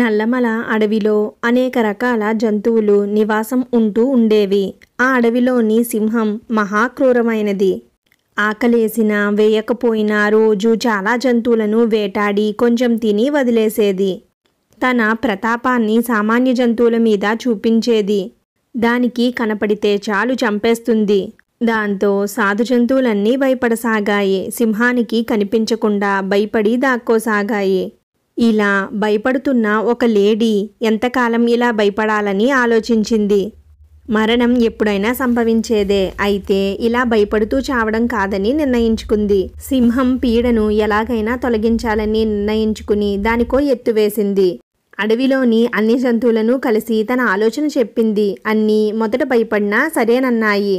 నల్లమల అడవిలో అనేక రకాల జంతువులు నివాసం ఉంటూ ఉండేవి ఆ అడవిలోని సింహం మహాక్రూరమైనది ఆకలేసిన వేయకపోయిన రోజు చాలా జంతువులను వేటాడి కొంచెం తిని వదిలేసేది తన ప్రతాపాన్ని సామాన్య జంతువుల మీద చూపించేది దానికి కనపడితే చాలు చంపేస్తుంది దాంతో సాధు జంతువులన్నీ భయపడసాగాయి సింహానికి కనిపించకుండా భయపడి దాక్కోసాగాయి ఇలా భయపడుతున్న ఒక లేడీ ఎంతకాలం ఇలా భయపడాలని ఆలోచించింది మరణం ఎప్పుడైనా సంభవించేదే అయితే ఇలా భయపడుతూ చావడం కాదని నిర్ణయించుకుంది సింహం పీడను ఎలాగైనా తొలగించాలని నిర్ణయించుకుని దానికో ఎత్తువేసింది అడవిలోని అన్ని జంతువులను కలిసి తన ఆలోచన చెప్పింది అన్నీ మొదట భయపడినా సరేనన్నాయి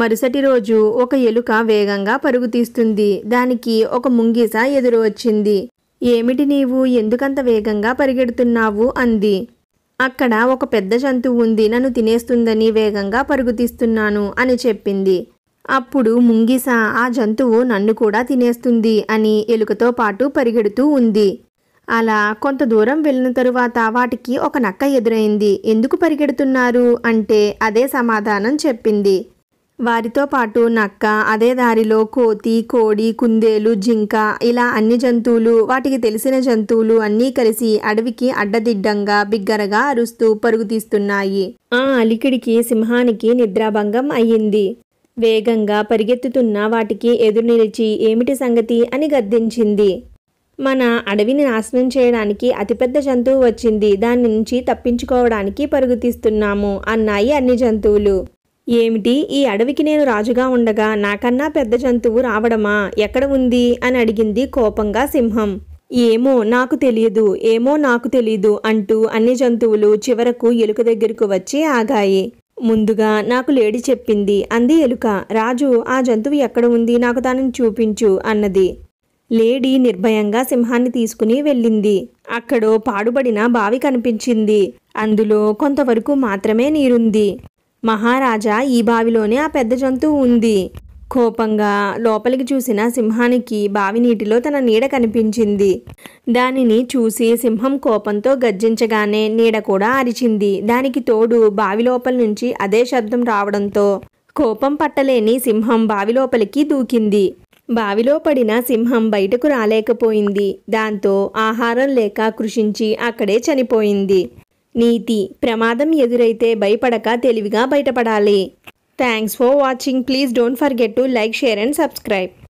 మరుసటి రోజు ఒక ఎలుక వేగంగా పరుగు తీస్తుంది దానికి ఒక ముంగిస ఎదురు వచ్చింది ఏమిటి నీవు ఎందుకంత వేగంగా పరిగెడుతున్నావు అంది అక్కడ ఒక పెద్ద జంతువు ఉంది నన్ను తినేస్తుందని వేగంగా పరుగుతీస్తున్నాను అని చెప్పింది అప్పుడు ముంగిస ఆ జంతువు నన్ను కూడా తినేస్తుంది అని ఎలుకతో పాటు పరిగెడుతూ ఉంది అలా కొంత దూరం వెళ్ళిన తరువాత వాటికి ఒక నక్క ఎదురైంది ఎందుకు పరిగెడుతున్నారు అంటే అదే సమాధానం చెప్పింది వారితో పాటు నక్క అదే దారిలో కోతి కోడి కుందేలు జింక ఇలా అన్ని జంతువులు వాటికి తెలిసిన జంతువులు అన్నీ కలిసి అడవికి అడ్డదిడ్డంగా బిగ్గరగా అరుస్తూ పరుగు తీస్తున్నాయి ఆ అలికిడికి సింహానికి నిద్రాభంగం అయ్యింది వేగంగా పరిగెత్తుతున్న వాటికి ఎదురు నిలిచి ఏమిటి సంగతి అని గద్దించింది మన అడవిని నాశనం చేయడానికి అతిపెద్ద జంతువు వచ్చింది దాని నుంచి తప్పించుకోవడానికి పరుగు తీస్తున్నాము అన్నాయి అన్ని జంతువులు ఏమిటి ఈ అడవికి నేను రాజుగా ఉండగా నాకన్నా పెద్ద జంతువు రావడమా ఎక్కడ ఉంది అని అడిగింది కోపంగా సింహం ఏమో నాకు తెలియదు ఏమో నాకు తెలియదు అంటూ అన్ని జంతువులు చివరకు ఎలుక దగ్గరకు వచ్చి ఆగాయి ముందుగా నాకు లేడి చెప్పింది అంది ఎలుక రాజు ఆ జంతువు ఎక్కడ ఉంది నాకు దానిని చూపించు అన్నది లేడీ నిర్భయంగా సింహాన్ని తీసుకుని వెళ్ళింది అక్కడో పాడుబడిన బావి కనిపించింది అందులో కొంతవరకు మాత్రమే నీరుంది మహారాజా ఈ బావిలోనే ఆ పెద్ద జంతువు ఉంది కోపంగా లోపలికి చూసిన సింహానికి బావి నీటిలో తన నీడ కనిపించింది దానిని చూసి సింహం కోపంతో గర్జించగానే నీడ కూడా అరిచింది దానికి తోడు బావి లోపల నుంచి అదే శబ్దం రావడంతో కోపం పట్టలేని సింహం బావి లోపలికి దూకింది బావిలో పడిన సింహం బయటకు రాలేకపోయింది దాంతో ఆహారం లేక కృషించి అక్కడే చనిపోయింది నీతి ప్రమాదం ఎదురైతే భయపడక తెలివిగా బయటపడాలి thanks for watching please don't forget to like share and subscribe